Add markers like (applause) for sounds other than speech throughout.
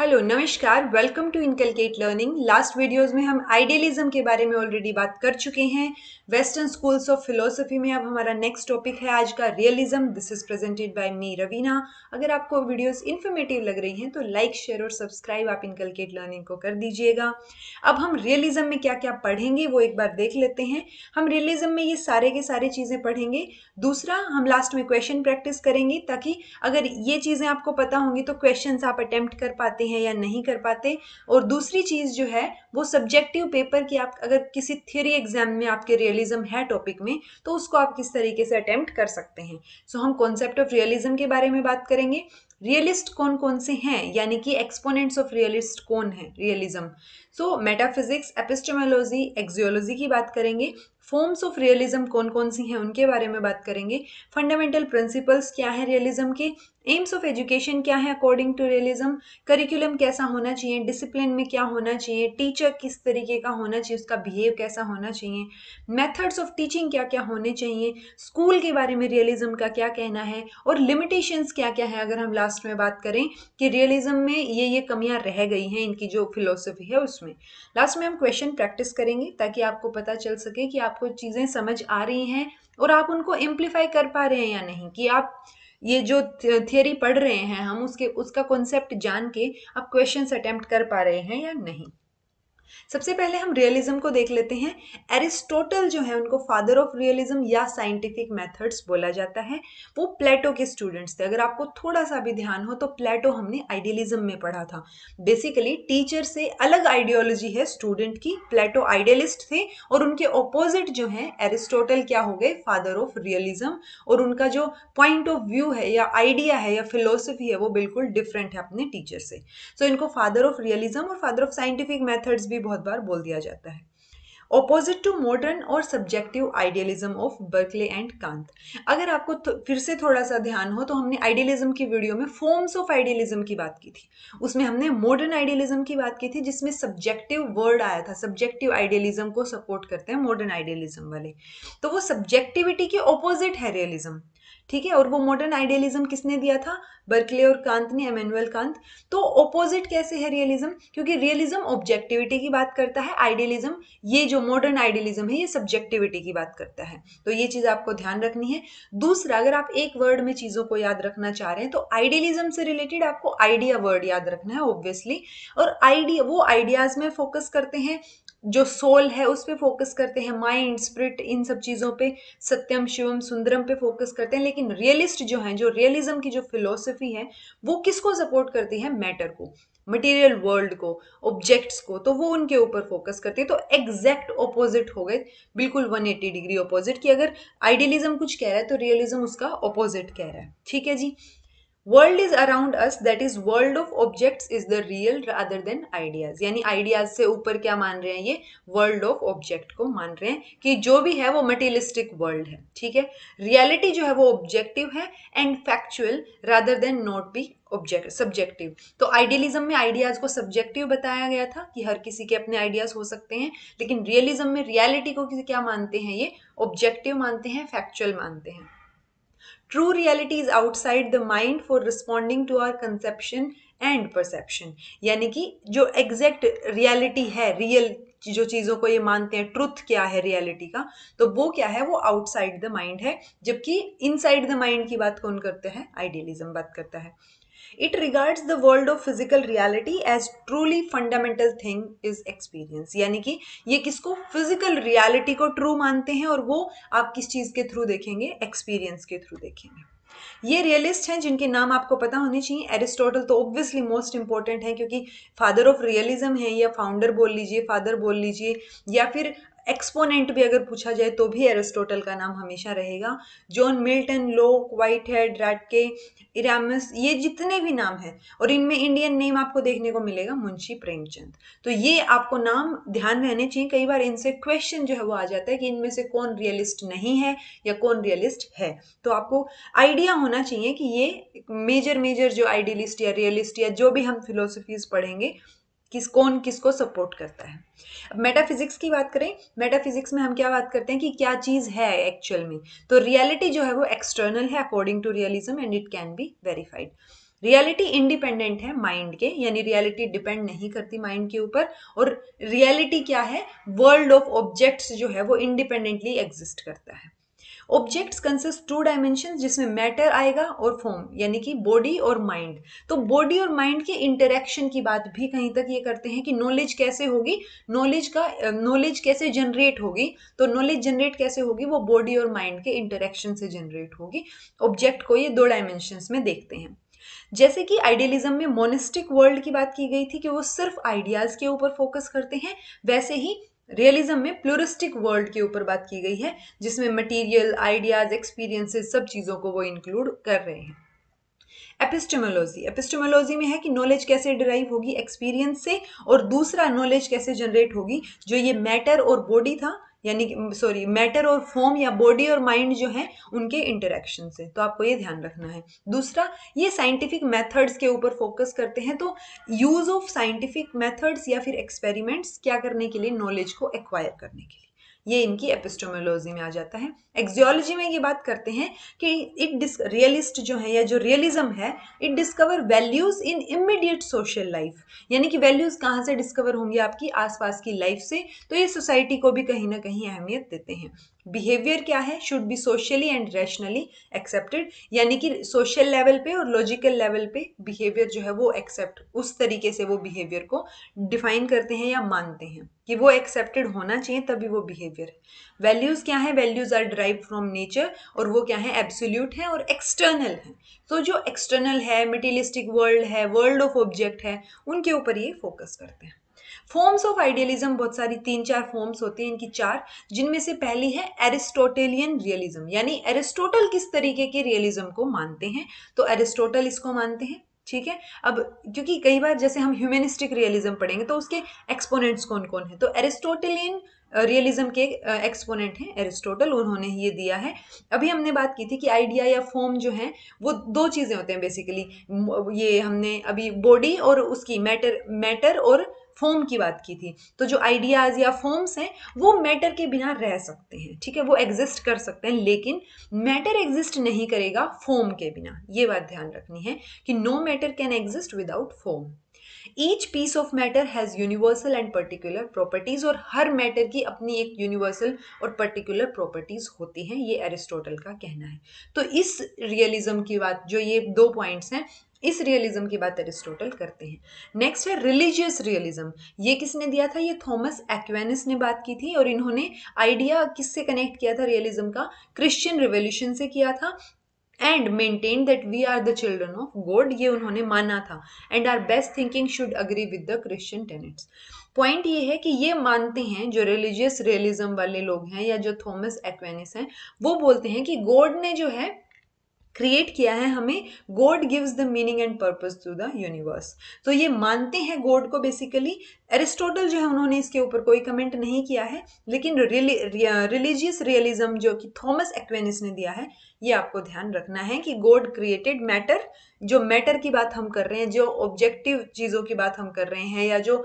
Hello नमस्कार welcome to inculcate learning last videos में हम आइडियलिज्म के बारे में ऑलरेडी बात कर चुके हैं वेस्टर्न स्कूल्स ऑफ फिलोसफी में अब हमारा नेक्स्ट टॉपिक है आज का realism this is presented by me Raveena अगर आपको वीडियोस इन्फॉर्मेटिव लग रही हैं तो लाइक शेयर और सब्सक्राइब आप इनकलकेट लर्निंग को कर दीजिएगा अब हम रियलिज्म में क्या क्या पढ़ेंगे वो एक बार देख लेते हैं हम रियलिज्म में ये सारे के सारे चीज़ें पढ़ेंगे दूसरा हम लास्ट में क्वेश्चन प्रैक्टिस करेंगे ताकि अगर ये चीज़ें आपको पता होंगी तो क्वेश्चन आप अटैम्प्ट कर पाते हैं या नहीं कर पाते और दूसरी चीज़ जो है वो सब्जेक्टिव पेपर की आप अगर किसी थियरी एग्जाम में आपके रियलिज्म है टॉपिक में तो उसको आप किस तरीके से अटैम्प्ट कर सकते हैं सो so, हम कॉन्सेप्ट ऑफ रियलिज्म के बारे में बात करेंगे रियलिस्ट कौन कौन से हैं यानी कि एक्सपोनेंट्स ऑफ रियलिस्ट कौन है realism so metaphysics epistemology axiology की बात करेंगे फॉर्म्स ऑफ रियलिज्म कौन कौन सी हैं उनके बारे में बात करेंगे फंडामेंटल प्रिंसिपल्स क्या हैं रियलिज्म के एम्स ऑफ एजुकेशन क्या है अकॉर्डिंग टू रियलिज्म करिकुलम कैसा होना चाहिए डिसिप्लिन में क्या होना चाहिए टीचर किस तरीके का होना चाहिए उसका बिहेव कैसा होना चाहिए मेथड्स ऑफ टीचिंग क्या क्या होने चाहिए स्कूल के बारे में रियलिज्म का क्या कहना है और लिमिटेशंस क्या क्या है अगर हम पॉडकास्ट में बात करें कि रियलिज्म में ये ये कमियां रह गई हैं इनकी जो फिलोसफी है उसमें लास्ट में हम क्वेश्चन प्रैक्टिस करेंगे ताकि आपको पता चल सके कि आपको चीज़ें समझ आ रही हैं और आप उनको एम्प्लीफाई कर पा रहे हैं या नहीं कि आप ये जो थियोरी पढ़ रहे हैं हम उसके उसका कॉन्सेप्ट जान के आप क्वेश्चन अटैम्प्ट कर पा रहे हैं या नहीं सबसे पहले हम रियलिज्म को देख लेते हैं एरिस्टोटल जो है उनको फादर ऑफ रियलिज्म या साइंटिफिक मेथड्स बोला जाता है वो प्लेटो के स्टूडेंट्स थे अगर आपको थोड़ा सा भी ध्यान हो तो प्लेटो हमने आइडियलिज्म में पढ़ा था बेसिकली टीचर से अलग आइडियोलॉजी है स्टूडेंट की प्लेटो आइडियलिस्ट थे और उनके ऑपोजिट जो है एरिस्टोटल क्या हो गए फादर ऑफ रियलिज्म और उनका जो पॉइंट ऑफ व्यू है या आइडिया है या फिलोसफी है वो बिल्कुल डिफरेंट है अपने टीचर से सो so, इनको फादर ऑफ रियलिज्म और फादर ऑफ साइंटिफिक मैथड्स भी भी बहुत बार बोल दिया जाता है ऑपोजिट टू मॉडर्न और subjective idealism of Berkeley and Kant अगर आपको फिर से थोड़ा सा ध्यान हो तो हमने आइडियलिज्म की वीडियो में फॉर्म्स ऑफ आइडियलिज्म की बात की थी उसमें हमने मॉडर्न आइडियलिज्म की बात की थी जिसमें सब्जेक्टिव वर्ड आया था सब्जेक्टिव आइडियलिज्म को सपोर्ट करते हैं मॉडर्न आइडियलिज्म वाले तो वो सब्जेक्टिविटी के ऑपोजिट है रियलिज्म ठीक है और वो मॉडर्न आइडियलिज्म किसने दिया था बर्कले और कांत ने एमेनुअल कांत तो ऑपोजिट कैसे है रियलिज्म क्योंकि रियलिज्म ऑब्जेक्टिविटी की बात करता है आइडियलिज्म ये जो मॉडर्न आइडियलिज्म है ये सब्जेक्टिविटी की बात करता है तो ये चीज़ आपको ध्यान रखनी है दूसरा अगर आप एक वर्ड में चीज़ों को याद रखना चाह रहे हैं तो आइडियलिज्म से रिलेटेड आपको आइडिया वर्ड याद रखना है ऑब्वियसली और आइडिया वो आइडियाज़ में फोकस करते हैं जो सोल है उस पर फोकस करते हैं माइंड स्प्रिट इन सब चीज़ों पे सत्यम शिवम सुंदरम पे फोकस करते हैं लेकिन रियलिस्ट जो हैं जो रियलिज्म की जो फिलोसफी है वो किसको सपोर्ट करती है मैटर को मटेरियल वर्ल्ड को ऑब्जेक्ट्स को तो वो उनके ऊपर फोकस करती है तो एग्जैक्ट ऑपोजिट हो गए बिल्कुल 180 डिग्री ऑपोजिट कि अगर आइडियलिज्म कुछ कह रहा है तो रियलिज्म उसका ऑपोजिट कह रहा है ठीक है जी world is around us that is world of objects is the real rather than ideas यानी आइडियाज से ऊपर क्या मान रहे हैं ये वर्ल्ड ऑफ ऑब्जेक्ट को मान रहे हैं कि जो भी है वो मटेरियलिस्टिक वर्ल्ड है ठीक है रियलिटी जो है वो ऑब्जेक्टिव है and factual rather than not be object subjective तो आइडियलिज्म में आइडियाज को सब्जेक्टिव बताया गया था कि हर किसी के अपने आइडियाज हो सकते हैं लेकिन रियलिज्म में रियलिटी को क्या मानते हैं ये ऑब्जेक्टिव मानते हैं फैक्चुअल मानते हैं true reality is outside the mind for responding to our conception and perception यानी कि जो एग्जैक्ट रियलिटी है रियल जो चीजों को ये मानते हैं ट्रुथ क्या है रियलिटी का तो वो क्या है वो आउटसाइड द माइंड है जबकि इनसाइड द माइंड की बात कौन करते हैं आइडियलिज्म बात करता है, है. It regards the world of physical reality as truly fundamental thing is experience यानी कि ये किसको फिजिकल रियालिटी को ट्रू मानते हैं और वो आप किस चीज़ के थ्रू देखेंगे एक्सपीरियंस के थ्रू देखेंगे ये रियलिस्ट हैं जिनके नाम आपको पता होने चाहिए एरिस्टोटल तो ऑब्वियसली मोस्ट इंपॉर्टेंट है क्योंकि फादर ऑफ रियलिज्म है या फाउंडर बोल लीजिए फादर बोल लीजिए या फिर एक्सपोनेंट भी अगर पूछा जाए तो भी एरिस्टोटल का नाम हमेशा रहेगा John Milton Locke Whitehead Ratke Erasmus ये जितने भी नाम हैं और इनमें इंडियन नेम आपको देखने को मिलेगा मुंशी प्रेमचंद तो ये आपको नाम ध्यान रहने चाहिए कई बार इनसे क्वेश्चन जो है वो आ जाता है कि इनमें से कौन रियलिस्ट नहीं है या कौन रियलिस्ट है तो आपको आइडिया होना चाहिए कि ये मेजर मेजर जो आइडियलिस्ट या रियलिस्ट या जो भी हम फिलोसफीज पढ़ेंगे किस कौन किसको सपोर्ट करता है अब मेटाफिजिक्स की बात करें मेटाफिजिक्स में हम क्या बात करते हैं कि क्या चीज़ है एक्चुअल में तो रियलिटी जो है वो एक्सटर्नल है according to realism and it can be verified reality independent है माइंड के यानी रियलिटी डिपेंड नहीं करती माइंड के ऊपर और रियलिटी क्या है वर्ल्ड ऑफ ऑब्जेक्ट्स जो है वो इंडिपेंडेंटली एग्जिस्ट करता है ऑब्जेक्ट्स कंसिस्ट टू डायमेंशन जिसमें मैटर आएगा और फॉर्म यानी कि बॉडी और माइंड तो बॉडी और माइंड के इंटरेक्शन की बात भी कहीं तक ये करते हैं कि नॉलेज कैसे होगी नॉलेज का नॉलेज कैसे जनरेट होगी तो नॉलेज जनरेट कैसे होगी वो बॉडी और माइंड के इंटरेक्शन से जनरेट होगी ऑब्जेक्ट को ये दो डायमेंशन में देखते हैं जैसे कि आइडियलिज्म में मोनिस्टिक वर्ल्ड की बात की गई थी कि वो सिर्फ आइडियाज के ऊपर फोकस करते हैं वैसे ही रियलिज्म में प्लूरिस्टिक वर्ल्ड के ऊपर बात की गई है जिसमें मटेरियल आइडियाज एक्सपीरियंसेस सब चीज़ों को वो इंक्लूड कर रहे हैं एपिस्टेमोलॉजी एपिस्टेमोलॉजी में है कि नॉलेज कैसे डिराइव होगी एक्सपीरियंस से और दूसरा नॉलेज कैसे जनरेट होगी जो ये मैटर और बॉडी था यानी सॉरी मैटर और फॉर्म या बॉडी और माइंड जो है उनके इंटरेक्शन से तो आपको ये ध्यान रखना है दूसरा ये साइंटिफिक मेथड्स के ऊपर फोकस करते हैं तो यूज़ ऑफ साइंटिफिक मेथड्स या फिर एक्सपेरिमेंट्स क्या करने के लिए नॉलेज को एक्वायर करने के लिए ये इनकी एपिस्टोमोलॉजी में आ जाता है एक्जियोलॉजी में ये बात करते हैं कि इट डिस रियलिस्ट जो है या जो रियलिज्म है it discover values in immediate social life यानी कि वैल्यूज़ कहाँ से डिस्कवर होंगी आपकी आसपास की लाइफ से तो ये सोसाइटी को भी कहीं ना कहीं अहमियत देते हैं बिहेवियर क्या है should be socially and rationally accepted यानी कि सोशल लेवल पे और लॉजिकल लेवल पे बिहेवियर जो है वो एक्सेप्ट उस तरीके से वो बिहेवियर को डिफाइन करते हैं या मानते हैं कि वो एक्सेप्टेड होना चाहिए तभी वो बिहेवियर है वैल्यूज़ क्या है values are drive from nature और वो क्या है एब्सोल्यूट है और एक्सटर्नल है तो जो एक्सटर्नल है मिटिलिस्टिक वर्ल्ड है वर्ल्ड ऑफ ऑब्जेक्ट है उनके ऊपर ये फोकस करते हैं फॉर्म्स ऑफ आइडियलिज्म बहुत सारी तीन चार फॉर्म्स होती हैं इनकी चार जिनमें से पहली है एरिस्टोटेलियन रियलिज्म यानी एरिस्टोटल किस तरीके के रियलिज्म को मानते हैं तो एरिस्टोटल इसको मानते हैं ठीक है अब क्योंकि कई बार जैसे हम ह्यूमेनिस्टिक रियलिज्म पढ़ेंगे तो उसके एक्सपोनेंट्स कौन कौन है तो एरिस्टोटेलियन रियलिज्म के एक्सपोनेंट हैं एरिस्टोटल उन्होंने ये दिया है अभी हमने बात की थी कि आइडिया या फॉर्म जो है वो दो चीज़ें होते हैं बेसिकली ये हमने अभी बॉडी और उसकी मैटर मैटर और फॉर्म की बात की थी तो जो आइडियाज़ या फॉर्म्स हैं वो मैटर के बिना रह सकते हैं ठीक है वो एग्जिस्ट कर सकते हैं लेकिन मैटर एग्जिस्ट नहीं करेगा फॉर्म के बिना ये बात ध्यान रखनी है कि no matter can exist without form each piece of matter has universal and particular properties और हर मैटर की अपनी एक यूनिवर्सल और पर्टिकुलर प्रॉपर्टीज़ होती हैं ये एरिस्टोटल का कहना है तो इस रियलिज्म की बात जो ये दो पॉइंट्स हैं इस रियलिज्म की बात एरिस्टोटल करते हैं नेक्स्ट है रिलीजियस रियलिज्म ये किसने दिया था ये थॉमस एक्वेनिस ने बात की थी और इन्होंने आइडिया किससे कनेक्ट किया था रियलिज्म का क्रिश्चियन रिवोल्यूशन से किया था and maintain that we are the children of God ये उन्होंने माना था and our best thinking should agree with the Christian tenets point ये है कि ये मानते हैं जो रिलीजियस रियलिज्म वाले लोग हैं या जो थॉमस एक्वेनिस हैं वो बोलते हैं कि गॉड ने जो है क्रिएट किया है हमें God gives the meaning and purpose to the universe तो ये मानते हैं गॉड को बेसिकली एरिस्टोटल जो है उन्होंने इसके ऊपर कोई कमेंट नहीं किया है लेकिन रिलीजियस रियलिज्म जो कि थॉमस एक्वेनिस ने दिया है ये आपको ध्यान रखना है कि गॉड क्रिएटेड मैटर जो मैटर की बात हम कर रहे हैं जो ऑब्जेक्टिव चीज़ों की बात हम कर रहे हैं या जो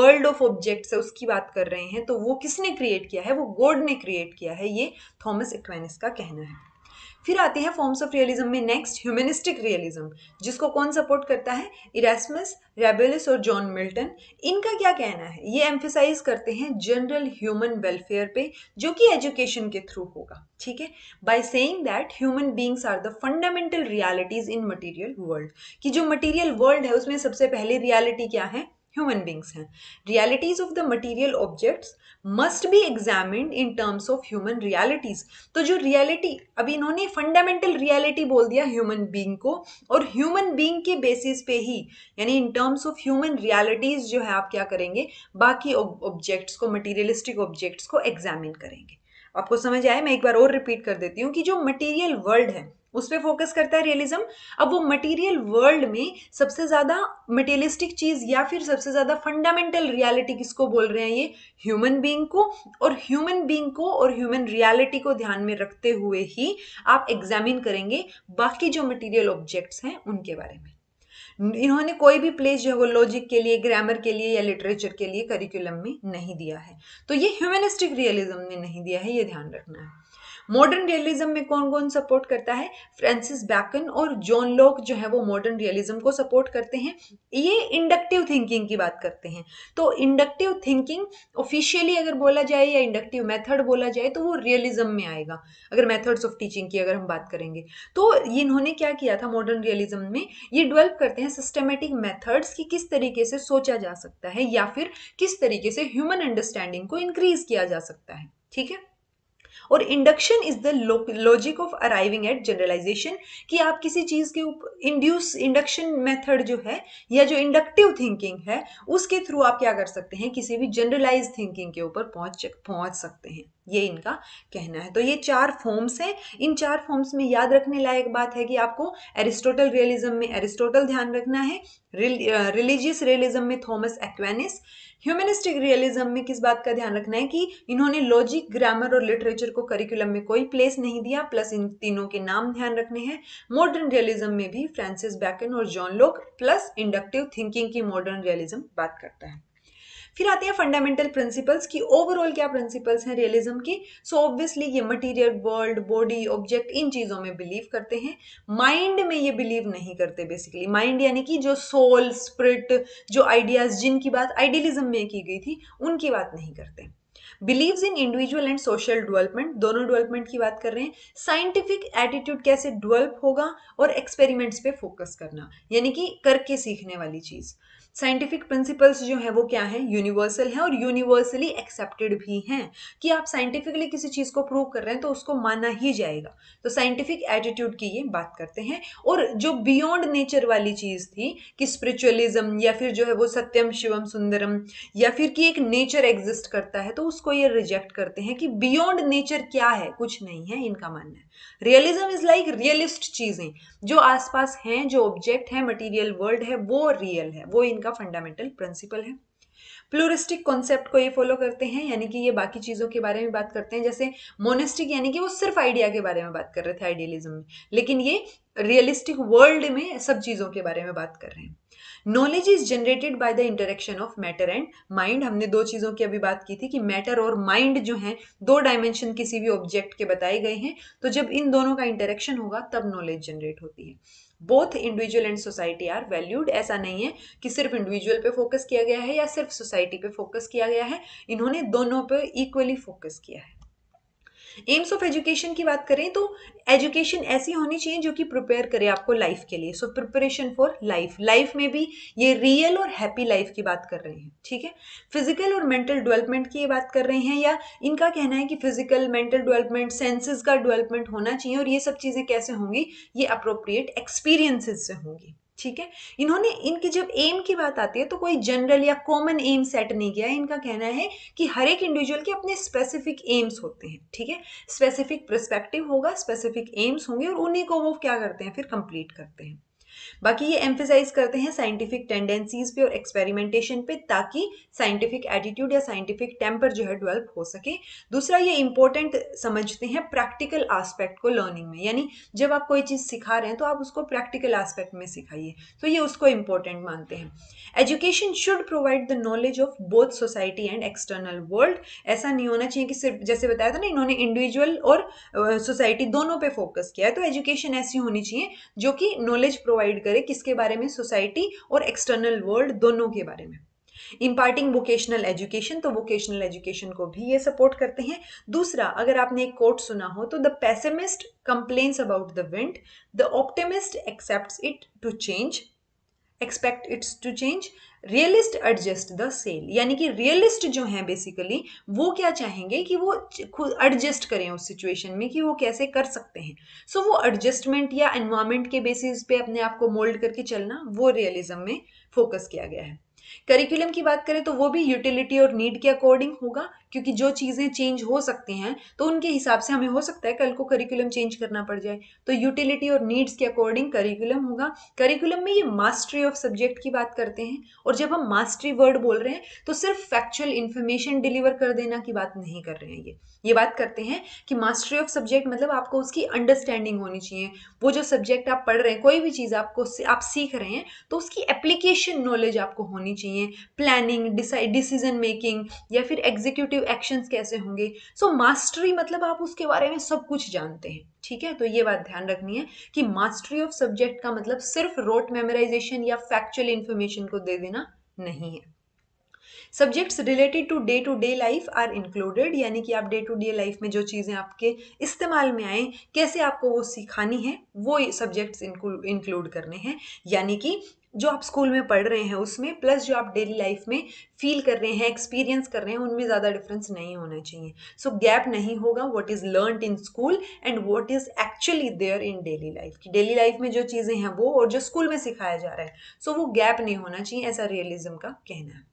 वर्ल्ड ऑफ ऑब्जेक्ट्स है उसकी बात कर रहे हैं तो वो किसने क्रिएट किया है वो गॉड ने क्रिएट किया है ये थॉमस एक्वेनिस का कहना है फिर आते हैं फॉर्म्स ऑफ रियलिज्म में नेक्स्ट ह्यूमनिस्टिक रियलिज्म जिसको कौन सपोर्ट करता है इरासमस रेबेलिस और जॉन मिल्टन इनका क्या कहना है ये एम्फेसाइज करते हैं जनरल ह्यूमन वेलफेयर पे जो कि एजुकेशन के थ्रू होगा ठीक है by saying that human beings are the fundamental realities in material world कि जो मटीरियल वर्ल्ड है उसमें सबसे पहले रियालिटी क्या है ह्यूमन बींग्स हैं realities of the material objects must be examine in terms of human realities तो जो रियलिटी अभी इन्होंने फंडामेंटल रियलिटी बोल दिया ह्यूमन बींग को और ह्यूमन बींग के बेसिस पे ही यानी in terms of human realities जो है आप क्या करेंगे बाकी ऑब्जेक्ट्स को मटीरियलिस्टिक ऑब्जेक्ट्स को एग्जामिन करेंगे आपको समझ आए मैं एक बार और रिपीट कर देती हूँ कि जो मटीरियल वर्ल्ड है उस पर फोकस करता है रियलिज्म अब वो मटेरियल वर्ल्ड में सबसे ज्यादा मटेरियलिस्टिक चीज या फिर सबसे ज्यादा फंडामेंटल रियलिटी किसको बोल रहे हैं ये ह्यूमन बींग को और ह्यूमन बींग को और ह्यूमन रियलिटी को ध्यान में रखते हुए ही आप एग्जामिन करेंगे बाकी जो मटेरियल ऑब्जेक्ट्स हैं उनके बारे में इन्होंने कोई भी प्लेस जो है लॉजिक के लिए ग्रामर के लिए या लिटरेचर के लिए करिकुलम में नहीं दिया है तो ये ह्यूमनिस्टिक रियलिज्म ने नहीं दिया है ये ध्यान रखना है मॉडर्न रियलिज्म में कौन कौन सपोर्ट करता है फ्रांसिस बैकन और जॉन लॉक जो है वो मॉडर्न रियलिज्म को सपोर्ट करते हैं ये इंडक्टिव थिंकिंग की बात करते हैं तो इंडक्टिव थिंकिंग ऑफिशियली अगर बोला जाए या इंडक्टिव मेथड बोला जाए तो वो रियलिज्म में आएगा अगर मेथड्स ऑफ टीचिंग की अगर हम बात करेंगे तो इन्होंने क्या किया था मॉडर्न रियलिज्म में ये डेवलप करते हैं सिस्टमेटिक मेथड्स की किस तरीके से सोचा जा सकता है या फिर किस तरीके से ह्यूमन अंडरस्टैंडिंग को इंक्रीज किया जा सकता है ठीक है और induction is the logic of arriving at generalisation कि आप किसी चीज़ के ऊपर इंड्यूस इंडक्शन मेथड जो है या जो इंडक्टिव थिंकिंग है उसके थ्रू आप क्या कर सकते हैं किसी भी जनरलाइज थिंकिंग के ऊपर पहुंच पहुंच सकते हैं ये इनका कहना है तो ये चार फॉर्म्स हैं इन चार फॉर्म्स में याद रखने लायक बात है कि आपको एरिस्टोटल रियलिज्म में एरिस्टोटल ध्यान रखना है रिलीजियस रियलिज्म में थॉमस एक्वेनिस ह्यूमनिस्टिक रियलिज्म में किस बात का ध्यान रखना है कि इन्होंने लॉजिक ग्रामर और लिटरेचर को करिकुलम में कोई प्लेस नहीं दिया प्लस इन तीनों के नाम ध्यान रखने हैं मॉडर्न रियलिज्म में भी फ्रांसिस बैकन और John Locke plus inductive thinking की मॉडर्न रियलिज्म बात करता है फिर आते हैं फंडामेंटल प्रिंसिपल्स की ओवरऑल क्या प्रिंसिपल्स हैं रियलिज्म के सो ऑब्वियसली ये मटीरियल वर्ल्ड बॉडी ऑब्जेक्ट इन चीज़ों में बिलीव करते हैं माइंड में ये बिलीव नहीं करते बेसिकली माइंड यानी कि जो सोल स्प्रिट जो आइडियाज़ जिनकी बात आइडियलिज्म में की गई थी उनकी बात नहीं करते believe in individual and social development दोनों डेवलपमेंट की बात कर रहे हैं साइंटिफिक एटीट्यूड कैसे डेवलप होगा और एक्सपेरिमेंट्स पे फोकस करना यानी कि करके सीखने वाली चीज़ साइंटिफिक प्रिंसिपल्स जो है वो क्या है यूनिवर्सल है और यूनिवर्सली एक्सेप्टेड भी हैं कि आप साइंटिफिकली किसी चीज़ को प्रूव कर रहे हैं तो उसको माना ही जाएगा तो साइंटिफिक एटीट्यूड की ये बात करते हैं और जो बियॉन्ड नेचर वाली चीज़ थी कि स्पिरिचुअलिज्म या फिर जो है वो सत्यम शिवम सुंदरम या फिर कि एक नेचर एग्जिस्ट करता है तो उसको ये रिजेक्ट करते हैं कि बियॉन्ड नेचर क्या है कुछ नहीं है इनका मानना है रियलिज्म इज लाइक रियलिस्ट चीज़ें जो आसपास हैं जो ऑब्जेक्ट है मटेरियल वर्ल्ड है वो रियल है वो इनका फंडामेंटल प्रिंसिपल है प्लूरिस्टिक कॉन्सेप्ट को ये फॉलो करते हैं यानी कि ये बाकी चीज़ों के बारे में बात करते हैं जैसे मोनिस्टिक यानी कि वो सिर्फ आइडिया के बारे में बात कर रहे थे आइडियलिज्म में लेकिन ये रियलिस्टिक वर्ल्ड में सब चीज़ों के बारे में बात कर रहे हैं knowledge is generated by the interaction of matter and mind हमने दो चीज़ों की अभी बात की थी कि मैटर और माइंड जो है दो डायमेंशन किसी भी ऑब्जेक्ट के बताए गए हैं तो जब इन दोनों का इंटरेक्शन होगा तब नॉलेज जनरेट होती है both individual and society are valued ऐसा नहीं है कि सिर्फ इंडिविजुअल पे फोकस किया गया है या सिर्फ सोसाइटी पे फोकस किया गया है इन्होंने दोनों पे इक्वली फोकस किया है एम्स ऑफ एजुकेशन की बात करें तो एजुकेशन ऐसी होनी चाहिए जो कि प्रिपेयर करे आपको लाइफ के लिए so preparation for life life में भी ये रियल और हैप्पी लाइफ की बात कर रहे हैं ठीक है फिजिकल और मेंटल डेवलपमेंट की ये बात कर रहे हैं या इनका कहना है कि फिजिकल मेंटल डेवलपमेंट सेंसेस का डेवलपमेंट होना चाहिए और ये सब चीज़ें कैसे होंगी ये अप्रोप्रिएट एक्सपीरियंसेस से होंगी ठीक है इन्होंने इनकी जब एम की बात आती है तो कोई जनरल या कॉमन एम सेट नहीं किया है इनका कहना है कि हर एक इंडिविजुअल के अपने स्पेसिफिक एम्स होते हैं ठीक है स्पेसिफिक प्रस्पेक्टिव होगा स्पेसिफिक एम्स होंगे और उन्हीं को वो क्या करते हैं फिर कंप्लीट करते हैं बाकी ये एम्फेसाइज करते हैं साइंटिफिक टेंडेंसीज पे और एक्सपेरिमेंटेशन पे ताकि साइंटिफिक एटीट्यूड या साइंटिफिक टेम्पर जो है डेवलप हो सके दूसरा ये इंपॉर्टेंट समझते हैं प्रैक्टिकल आस्पेक्ट को लर्निंग में यानी जब आप कोई चीज़ सिखा रहे हैं तो आप उसको प्रैक्टिकल आस्पेक्ट में सिखाइए तो ये उसको इंपॉर्टेंट मानते हैं education should provide the knowledge of both society and external world ऐसा नहीं होना चाहिए कि सिर्फ जैसे बताया था ना इन्होंने इंडिविजुअल और सोसाइटी दोनों पे फोकस किया है तो एजुकेशन ऐसी होनी चाहिए जो कि नॉलेज प्रोवाइड प्रोवाइड करे किसके बारे में सोसाइटी और एक्सटर्नल वर्ल्ड दोनों के बारे में इम्पार्टिंग वोकेशनल एजुकेशन तो वोकेशनल एजुकेशन को भी ये सपोर्ट करते हैं दूसरा अगर आपने एक कोट सुना हो तो the pessimist complains about the wind the optimist accept it to change expect its to change realist adjust the sail यानी कि रियलिस्ट जो हैं बेसिकली वो क्या चाहेंगे कि वो खुद एडजस्ट करें उस सिचुएशन में कि वो कैसे कर सकते हैं सो so, वो एडजस्टमेंट या एनवायरमेंट के बेसिस पे अपने आप को मोल्ड करके चलना वो रियलिज्म में फोकस किया गया है करिकुलम की बात करें तो वो भी यूटिलिटी और नीड के अकॉर्डिंग होगा क्योंकि जो चीज़ें चेंज हो सकती हैं तो उनके हिसाब से हमें हो सकता है कल को करिकुलम चेंज करना पड़ जाए तो यूटिलिटी और नीड्स के अकॉर्डिंग करिकुलम होगा करिकुलम में ये मास्टरी ऑफ सब्जेक्ट की बात करते हैं और जब हम मास्टरी वर्ड बोल रहे हैं तो सिर्फ फैक्चुअल इन्फॉर्मेशन डिलीवर कर देना की बात नहीं कर रहे हैं ये ये बात करते हैं कि मास्टरी ऑफ सब्जेक्ट मतलब आपको उसकी अंडरस्टैंडिंग होनी चाहिए वो जो सब्जेक्ट आप पढ़ रहे हैं कोई भी चीज़ आपको आप सीख रहे हैं तो उसकी एप्लीकेशन नॉलेज आपको होनी चाहिए प्लानिंग डिसीजन मेकिंग या फिर एग्जीक्यूटिव एक्शंस कैसे होंगे सो so, मास्टरी मतलब आप उसके बारे में सब कुछ जानते हैं ठीक है तो ये बात ध्यान रखनी है कि मास्टरी ऑफ सब्जेक्ट का मतलब सिर्फ रोट मेमोराइजेशन या फैक्चुअल इंफॉर्मेशन को दे देना नहीं है subjects related to day to day life are included यानी कि आप डे टू डे लाइफ में जो चीज़ें आपके इस्तेमाल में आए कैसे आपको वो सिखानी है वो सब्जेक्ट्स इंक्लूड करने हैं यानी कि जो आप स्कूल में पढ़ रहे हैं उसमें प्लस जो आप डेली लाइफ में फील कर रहे हैं एक्सपीरियंस कर रहे हैं उनमें ज़्यादा डिफरेंस नहीं होना चाहिए सो so, गैप नहीं होगा what is learn in school and what is actually there in daily life कि डेली लाइफ में जो चीज़ें हैं वो और जो स्कूल में सिखाया जा रहा है सो so, वो गैप नहीं होना चाहिए ऐसा रियलिज्म का कहना है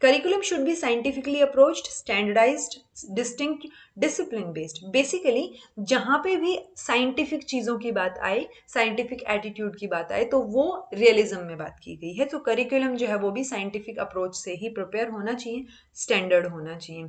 curriculum should be scientifically approached standardised distinct discipline based basically जहाँ पे भी साइंटिफिक चीज़ों की बात आए साइंटिफिक एटीट्यूड की बात आए तो वो रियलिज्म में बात की गई है तो करिकुलम जो है वो भी साइंटिफिक अप्रोच से ही प्रिपेयर होना चाहिए स्टैंडर्ड होना चाहिए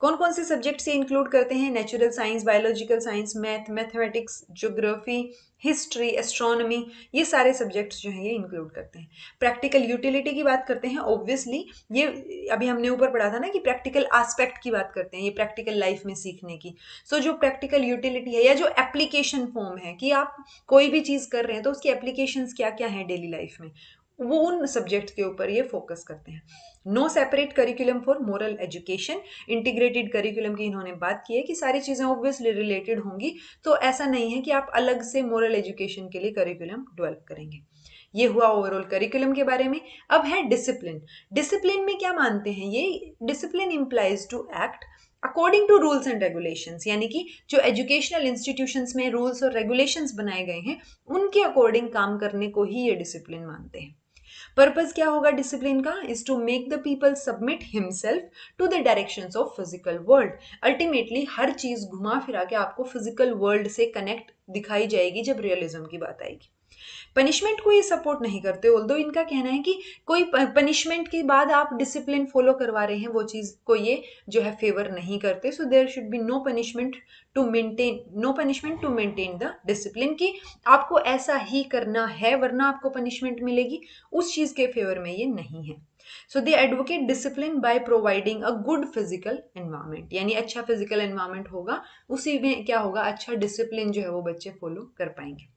कौन कौन से सब्जेक्ट से इंक्लूड करते हैं natural science biological science math mathematics geography history astronomy ये सारे सब्जेक्ट्स जो हैं ये इंक्लूड करते हैं प्रैक्टिकल यूटिलिटी की बात करते हैं ऑब्वियसली ये अभी हमने ऊपर पढ़ा था ना कि प्रैक्टिकल आस्पेक्ट की बात करते हैं ये की प्रैक्टिकल लाइफ में सीखने की सो so, जो प्रैक्टिकल यूटिलिटी है या जो एप्लीकेशन फॉर्म है कि आप कोई भी चीज़ कर रहे हैं तो उसकी एप्लीकेशन क्या क्या हैं डेली लाइफ में वो उन सब्जेक्ट के ऊपर ये फोकस करते हैं no separate curriculum for moral education integrated curriculum की इन्होंने बात की है कि सारी चीज़ें ऑब्वियसली रिलेटेड होंगी तो ऐसा नहीं है कि आप अलग से मोरल एजुकेशन के लिए करिकुलम डेवलप करेंगे ये हुआ ओवरऑल करिकुलम के बारे में अब है डिसिप्लिन डिसिप्लिन में क्या मानते हैं ये discipline implies to act according to rules and regulations यानी कि जो एजुकेशनल इंस्टीट्यूशंस में रूल्स और रेगुलेशंस बनाए गए हैं उनके अकॉर्डिंग काम करने को ही ये डिसिप्लिन मानते हैं पर्पज क्या होगा डिसिप्लिन का is to make the people submit himself to the direction of physical world ultimately हर चीज घुमा फिरा के आपको फिजिकल वर्ल्ड से कनेक्ट दिखाई जाएगी जब रियलिज्म की बात आएगी पनिशमेंट को ये सपोर्ट नहीं करते दो इनका कहना है कि कोई पनिशमेंट के बाद आप डिसिप्लिन फॉलो करवा रहे हैं वो चीज़ को ये जो है फेवर नहीं करते so there should be no punishment to maintain no punishment to maintain the discipline कि आपको ऐसा ही करना है वरना आपको पनिशमेंट मिलेगी उस चीज़ के फेवर में ये नहीं है so they advocate discipline by providing a good physical environment यानी अच्छा फिजिकल एनवायरमेंट होगा उसी में क्या होगा अच्छा डिसिप्लिन जो है वो बच्चे फॉलो कर पाएंगे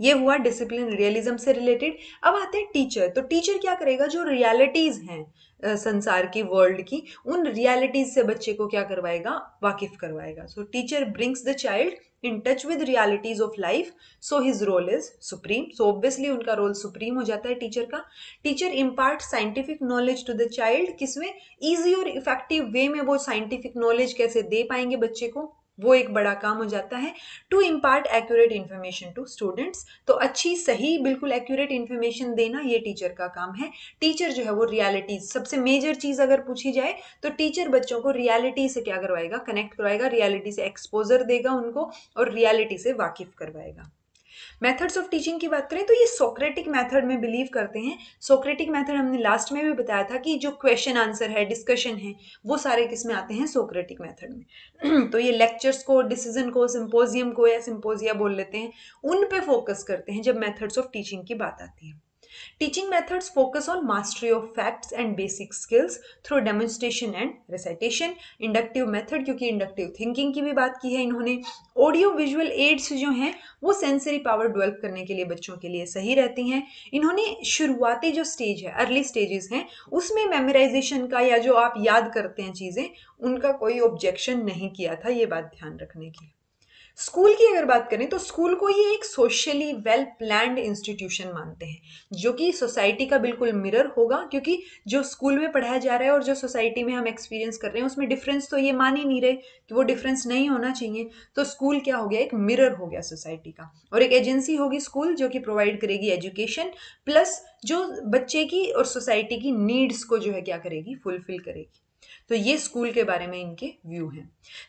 ये हुआ डिसिप्लिन रियलिज्म से रिलेटेड अब आते हैं टीचर तो टीचर क्या करेगा जो रियलिटीज़ हैं संसार की वर्ल्ड की उन रियलिटीज़ से बच्चे को क्या करवाएगा वाकिफ करवाएगा so teacher brings the child in touch with realities of life so his role is supreme so obviously उनका रोल सुप्रीम हो जाता है टीचर का teacher impart scientific knowledge to the child किसमें ईजी और इफेक्टिव वे में वो scientific knowledge कैसे दे पाएंगे बच्चे को वो एक बड़ा काम हो जाता है to impart accurate information to students तो अच्छी सही बिल्कुल एक्यूरेट इन्फॉर्मेशन देना ये टीचर का काम है टीचर जो है वो रियलिटीज सबसे मेजर चीज़ अगर पूछी जाए तो टीचर बच्चों को रियलिटी से क्या करवाएगा कनेक्ट करवाएगा रियलिटी से एक्सपोजर देगा उनको और रियलिटी से वाकिफ करवाएगा मेथड्स ऑफ टीचिंग की बात करें तो ये सोक्रेटिक मेथड में बिलीव करते हैं सोक्रेटिक मेथड हमने लास्ट में भी बताया था कि जो क्वेश्चन आंसर है डिस्कशन है वो सारे किस में आते हैं सोक्रेटिक मेथड में (clears throat) तो ये लेक्चर्स को डिसीजन को सिंपोजियम को या सिंपोजिया बोल लेते हैं उन पे फोकस करते हैं जब मेथड्स ऑफ टीचिंग की बात आती है Teaching methods focus on mastery of facts and basic skills through demonstration and recitation inductive method क्योंकि इंडक्टिव थिंकिंग की भी बात की है इन्होंने ऑडियो विजुअल एड्स जो हैं वो सेंसरी पावर डेवलप करने के लिए बच्चों के लिए सही रहती हैं इन्होंने शुरुआती जो स्टेज है अर्ली स्टेजेस हैं उसमें मेमोराइजेशन का या जो आप याद करते हैं चीज़ें उनका कोई ऑब्जेक्शन नहीं किया था ये बात ध्यान रखने की स्कूल की अगर बात करें तो स्कूल को ये एक सोशली वेल प्लान्ड इंस्टीट्यूशन मानते हैं जो कि सोसाइटी का बिल्कुल मिरर होगा क्योंकि जो स्कूल में पढ़ाया जा रहा है और जो सोसाइटी में हम एक्सपीरियंस कर रहे हैं उसमें डिफरेंस तो ये मान ही नहीं रहे कि वो डिफरेंस नहीं होना चाहिए तो स्कूल क्या हो गया एक मिरर हो गया सोसाइटी का और एक एजेंसी होगी स्कूल जो कि प्रोवाइड करेगी एजुकेशन प्लस जो बच्चे की और सोसाइटी की नीड्स को जो है क्या करेगी फुलफिल करेगी तो ये स्कूल के बारे में इनके व्यू हैं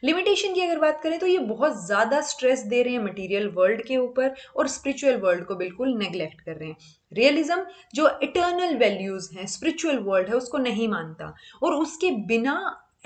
लिमिटेशन की अगर बात करें तो ये बहुत ज़्यादा स्ट्रेस दे रहे हैं मटेरियल वर्ल्ड के ऊपर और स्पिरिचुअल वर्ल्ड को बिल्कुल नेग्लेक्ट कर रहे हैं रियलिज्म जो इटर्नल वैल्यूज़ हैं स्पिरिचुअल वर्ल्ड है उसको नहीं मानता और उसके बिना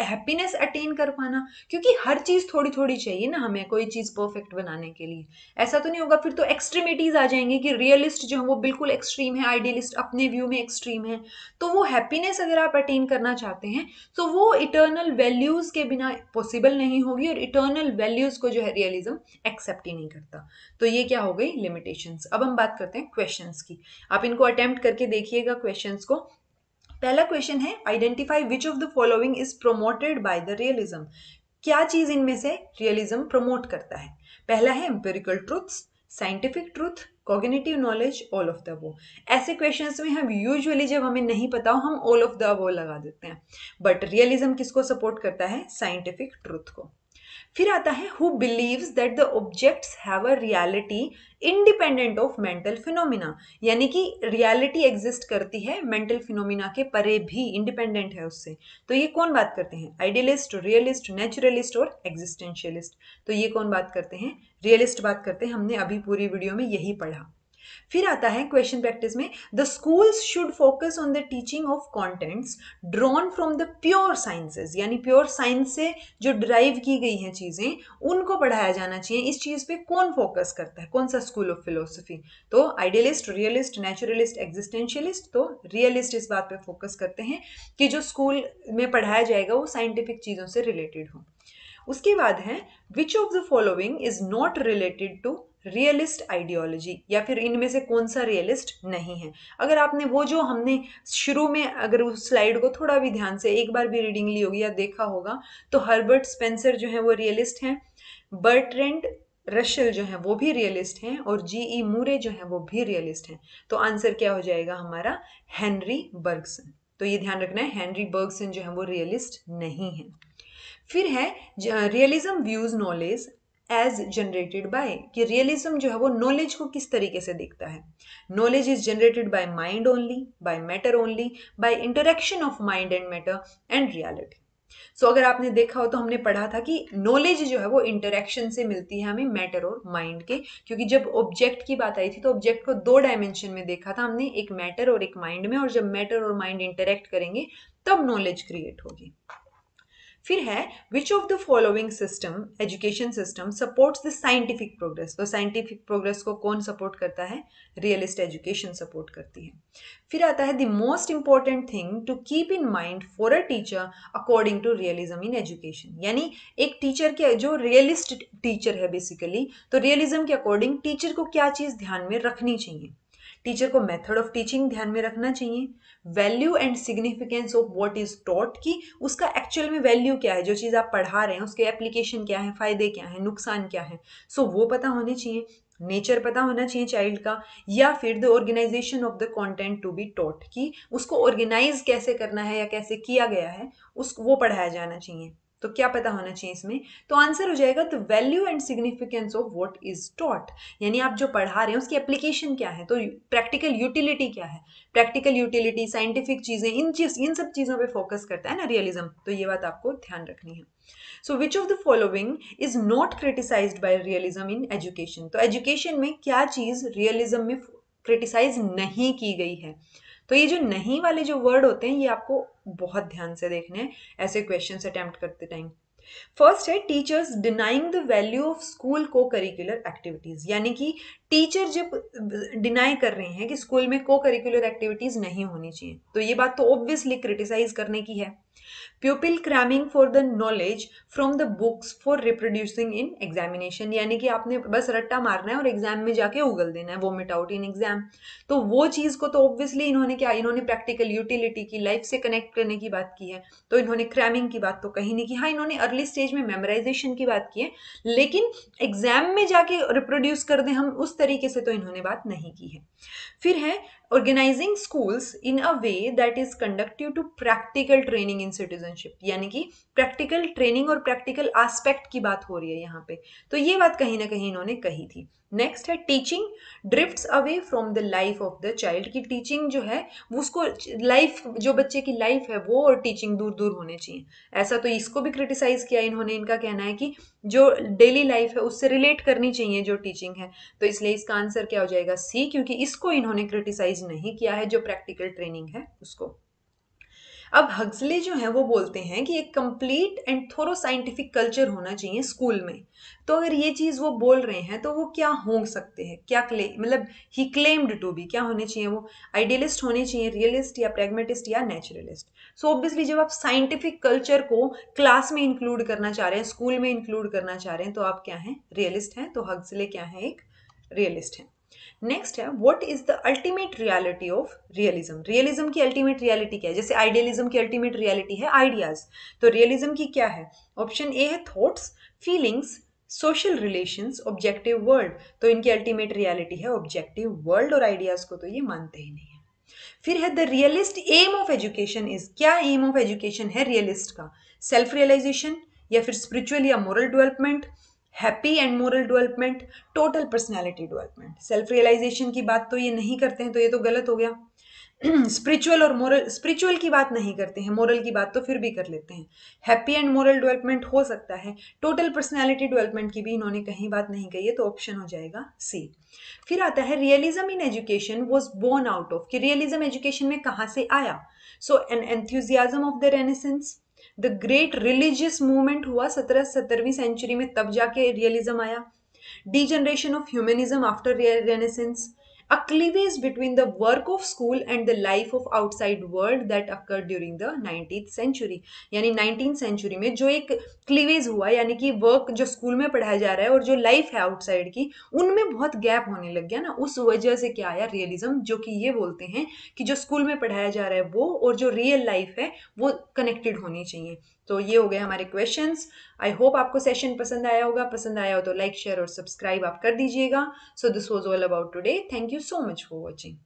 हैप्पीनेस अटेन कर पाना क्योंकि हर चीज़ थोड़ी थोड़ी चाहिए ना हमें कोई चीज़ परफेक्ट बनाने के लिए ऐसा तो नहीं होगा फिर तो एक्सट्रीमिटीज़ आ जाएंगी कि रियलिस्ट जो है वो बिल्कुल एक्सट्रीम है आइडियलिस्ट अपने व्यू में एक्सट्रीम है तो वो हैप्पीनेस अगर आप अटेन करना चाहते हैं तो वो इटर्नल वैल्यूज़ के बिना पॉसिबल नहीं होगी और इटर्नल वैल्यूज़ को जो है रियलिज्म एक्सेप्ट ही नहीं करता तो ये क्या हो गई लिमिटेशन अब हम बात करते हैं क्वेश्चन की आप इनको अटेम्प्ट करके देखिएगा क्वेश्चन को पहला क्वेश्चन है identify which of the following is promoted by the realism क्या चीज इनमें से रियलिज्म प्रमोट करता है पहला है empirical truth scientific truth cognitive knowledge all of the वो ऐसे क्वेश्चन में हम यूजली जब हमें नहीं पता हो हम ऑल ऑफ द वो लगा देते हैं बट रियलिज्म किसको सपोर्ट करता है साइंटिफिक ट्रूथ को फिर आता है who believes that the objects have a reality independent of mental phenomena यानी कि रियलिटी एग्जिस्ट करती है मेंटल फिनोमिना के परे भी इंडिपेंडेंट है उससे तो ये कौन बात करते हैं आइडियलिस्ट रियलिस्ट नेचुरलिस्ट और एग्जिस्टेंशियलिस्ट तो ये कौन बात करते हैं रियलिस्ट बात करते हैं हमने अभी पूरी वीडियो में यही पढ़ा फिर आता है क्वेश्चन प्रैक्टिस में the schools should focus on the teaching of contents drawn from the pure sciences यानी प्योर साइंस से जो ड्राइव की गई हैं चीज़ें उनको पढ़ाया जाना चाहिए इस चीज़ पे कौन फोकस करता है कौन सा स्कूल ऑफ फिलोसफी तो आइडियलिस्ट रियलिस्ट नेचुरलिस्ट एग्जिस्टेंशियलिस्ट तो रियलिस्ट इस बात पे फोकस करते हैं कि जो स्कूल में पढ़ाया जाएगा वो साइंटिफिक चीज़ों से रिलेटेड हो उसके बाद है which of the following is not related to realist ideology या फिर इनमें से कौन सा रियलिस्ट नहीं है अगर आपने वो जो हमने शुरू में अगर उस स्लाइड को थोड़ा भी ध्यान से एक बार भी रीडिंग ली होगी या देखा होगा तो हर्बर्ट स्पेंसर जो है वो रियलिस्ट हैं बर्टरेंड रशल जो है वो भी रियलिस्ट हैं और जी ई मूरे जो है वो भी रियलिस्ट हैं तो आंसर क्या हो जाएगा हमारा हेनरी बर्गसन तो ये ध्यान रखना है हैंनरी बर्गसन जो है वो रियलिस्ट नहीं है फिर है realism views knowledge as generated by कि रियलिज्म जो है वो नॉलेज को किस तरीके से देखता है knowledge is generated by mind only by matter only by interaction of mind and matter and reality so अगर आपने देखा हो तो हमने पढ़ा था कि नॉलेज जो है वो इंटरेक्शन से मिलती है हमें मैटर और माइंड के क्योंकि जब ऑब्जेक्ट की बात आई थी तो ऑब्जेक्ट को दो डायमेंशन में देखा था हमने एक मैटर और एक माइंड में और जब मैटर और माइंड इंटरेक्ट करेंगे तब नॉलेज क्रिएट होगी फिर है which of the following system education system supports the scientific progress तो साइंटिफिक प्रोग्रेस को कौन सपोर्ट करता है रियलिस्ट एजुकेशन सपोर्ट करती है फिर आता है the most important thing to keep in mind for a teacher according to realism in education यानी एक टीचर के जो रियलिस्ट टीचर है बेसिकली तो रियलिज्म के अकॉर्डिंग टीचर को क्या चीज़ ध्यान में रखनी चाहिए टीचर को मेथड ऑफ टीचिंग ध्यान में रखना चाहिए value and significance of what is taught की उसका एक्चुअल में वैल्यू क्या है जो चीज़ आप पढ़ा रहे हैं उसके एप्लीकेशन क्या है फ़ायदे क्या है नुकसान क्या है सो so, वो पता होने चाहिए नेचर पता होना चाहिए चाइल्ड का या फिर the organization of the content to be taught की उसको ऑर्गेनाइज कैसे करना है या कैसे किया गया है उस वो पढ़ाया जाना चाहिए तो क्या पता होना चाहिए इसमें तो आंसर हो जाएगा the value and significance of what is taught यानी आप जो पढ़ा रहे हैं उसकी एप्लीकेशन क्या है तो प्रैक्टिकल यूटिलिटी क्या है प्रैक्टिकल यूटिलिटी साइंटिफिक चीज़ें इन चीज इन सब चीज़ों पे फोकस करता है ना रियलिज्म तो ये बात आपको ध्यान रखनी है so which of the following is not criticise by realism in education तो एजुकेशन में क्या चीज़ रियलिज्म में क्रिटिसाइज नहीं की गई है तो ये जो नहीं वाले जो वर्ड होते हैं ये आपको बहुत ध्यान से देखने हैं ऐसे क्वेश्चन अटेम्प्ट करते टाइम फर्स्ट है teachers denying the value of school co-curricular activities यानी कि टीचर जब डिनाई कर रहे हैं कि स्कूल में को करिकुलर एक्टिविटीज नहीं होनी चाहिए तो ये बात तो ऑब्वियसली क्रिटिसाइज करने की है pupil cramming for the knowledge from the books for reproducing in examination यानी कि आपने बस रट्टा मारना है और एग्जाम में जाके उगल देना है वोमिट आउट इन एग्जाम तो वो चीज़ को तो ऑब्वियसली इन्होंने क्या इन्होंने प्रैक्टिकल यूटिलिटी की लाइफ से कनेक्ट करने की बात की है तो इन्होंने क्रैमिंग की बात तो कहीं नहीं की हाँ इन्होंने अर्ली स्टेज में मेमोराइजेशन की बात की है लेकिन एग्जाम में जाके रिप्रोड्यूस कर दें हम उस तरीके से तो इन्होंने बात नहीं की है फिर है organizing schools in a way that is conductive to practical training in citizenship यानी कि प्रैक्टिकल ट्रेनिंग और प्रैक्टिकल आस्पेक्ट की बात हो रही है यहाँ पे तो ये बात कहीं ना कहीं इन्होंने कही थी नेक्स्ट है teaching drift away from the life of the child की टीचिंग जो है उसको लाइफ जो बच्चे की लाइफ है वो और टीचिंग दूर दूर होने चाहिए ऐसा तो इसको भी क्रिटिसाइज़ किया इन्होंने इनका कहना है कि जो डेली लाइफ है उससे रिलेट करनी चाहिए जो टीचिंग है तो इसलिए इसका आंसर क्या हो जाएगा सी क्योंकि इसको इन्होंने क्रिटिसाइज़ नहीं किया है जो प्रैक्टिकल ट्रेनिंग है उसको अब हग्सले जो हैं वो बोलते हैं कि एक complete and thorough scientific culture होना चाहिए स्कूल में तो अगर ये चीज़ वो बोल रहे हैं तो वो क्या हो सकते हैं क्या क्ले मतलब ही क्लेम्ड टू बी क्या होने चाहिए वो आइडियलिस्ट होने चाहिए रियलिस्ट या प्रेगमेटिस्ट या नेचुरलिस्ट सो ऑब्वियसली जब आप साइंटिफिक कल्चर को क्लास में इंक्लूड करना चाह रहे हैं स्कूल में इंक्लूड करना चाह रहे हैं तो आप क्या हैं रियलिस्ट हैं तो हग्सले क्या हैं एक रियलिस्ट हैं नेक्स्ट है what is the ultimate reality of realism realism की अल्टीमेट रियलिटी क्या है जैसे आइडियलिज्म की अल्टीमेट रियलिटी है आइडियाज तो रियलिज्म की क्या है ऑप्शन ए है thoughts feelings social relations objective world तो इनकी अल्टीमेट रियलिटी है ऑब्जेक्टिव वर्ल्ड और आइडियाज को तो ये मानते ही नहीं है फिर है the realist aim of education is क्या एम ऑफ एजुकेशन है रियलिस्ट का सेल्फ रियलाइजेशन या फिर स्पिरिचुअल या moral development happy and moral development total personality development self realization की बात तो ये नहीं करते हैं तो ये तो गलत हो गया (clears throat) स्पिरिचुअल और मोरल स्पिरिचुअल की बात नहीं करते हैं मोरल की बात तो फिर भी कर लेते हैं हैप्पी एंड मोरल डेवलपमेंट हो सकता है टोटल पर्सनैलिटी डेवलपमेंट की भी इन्होंने कहीं बात नहीं कही है तो ऑप्शन हो जाएगा सी फिर आता है realism in education was born out of कि रियलिज्म एजुकेशन में कहाँ से आया so an enthusiasm of the renaissance the great religious movement हुआ सत्रह सत्तरवीं सेंचुरी में तब जाके रियलिज्म आया degeneration of humanism after renaissance a cleavage between the work of school and the life of outside world that occur during the nineteen century यानी nineteen century में जो एक क्लीवेज हुआ यानी कि वर्क जो स्कूल में पढ़ाया जा रहा है और जो लाइफ है आउटसाइड की उनमें बहुत गैप होने लग गया ना उस वजह से क्या आया रियलिज्म जो कि ये बोलते हैं कि जो स्कूल में पढ़ाया जा रहा है वो और जो रियल लाइफ है वो कनेक्टेड होनी चाहिए तो ये हो गए हमारे क्वेश्चन आई होप आपको सेशन पसंद आया होगा पसंद आया हो तो लाइक शेयर और सब्सक्राइब आप कर दीजिएगा so this was all about today thank you so much for watching